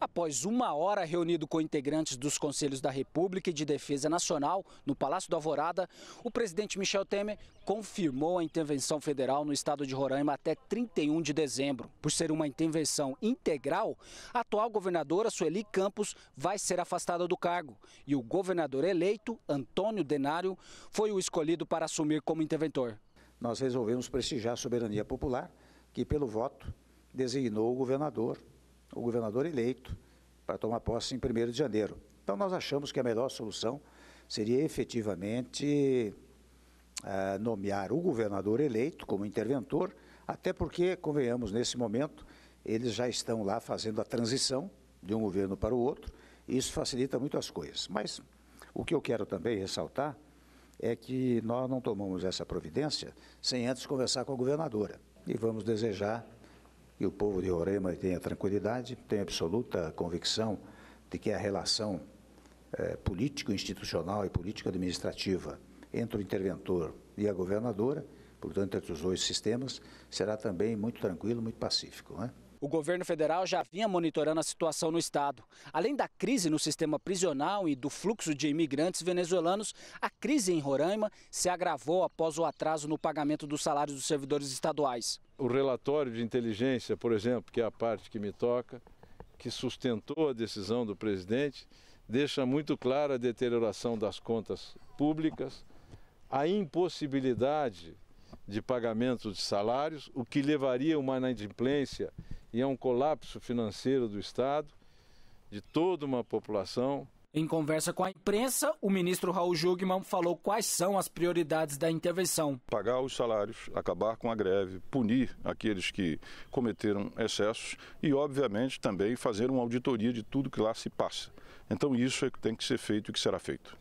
Após uma hora reunido com integrantes dos Conselhos da República e de Defesa Nacional no Palácio do Alvorada, o presidente Michel Temer confirmou a intervenção federal no estado de Roraima até 31 de dezembro. Por ser uma intervenção integral, a atual governadora Sueli Campos vai ser afastada do cargo e o governador eleito, Antônio Denário, foi o escolhido para assumir como interventor. Nós resolvemos prestigiar a soberania popular, que pelo voto designou o governador o governador eleito para tomar posse em 1 de janeiro. Então, nós achamos que a melhor solução seria efetivamente eh, nomear o governador eleito como interventor, até porque, convenhamos, nesse momento, eles já estão lá fazendo a transição de um governo para o outro, e isso facilita muito as coisas. Mas o que eu quero também ressaltar é que nós não tomamos essa providência sem antes conversar com a governadora. E vamos desejar e o povo de Roraima tenha tranquilidade, tenho absoluta convicção de que a relação é, político-institucional e político-administrativa entre o interventor e a governadora, portanto, entre os dois sistemas, será também muito tranquilo, muito pacífico. Né? O governo federal já vinha monitorando a situação no estado. Além da crise no sistema prisional e do fluxo de imigrantes venezuelanos, a crise em Roraima se agravou após o atraso no pagamento dos salários dos servidores estaduais o relatório de inteligência, por exemplo, que é a parte que me toca, que sustentou a decisão do presidente, deixa muito clara a deterioração das contas públicas, a impossibilidade de pagamento de salários, o que levaria a uma inadimplência e a um colapso financeiro do Estado, de toda uma população, em conversa com a imprensa, o ministro Raul Jugman falou quais são as prioridades da intervenção. Pagar os salários, acabar com a greve, punir aqueles que cometeram excessos e, obviamente, também fazer uma auditoria de tudo que lá se passa. Então, isso é que tem que ser feito e que será feito.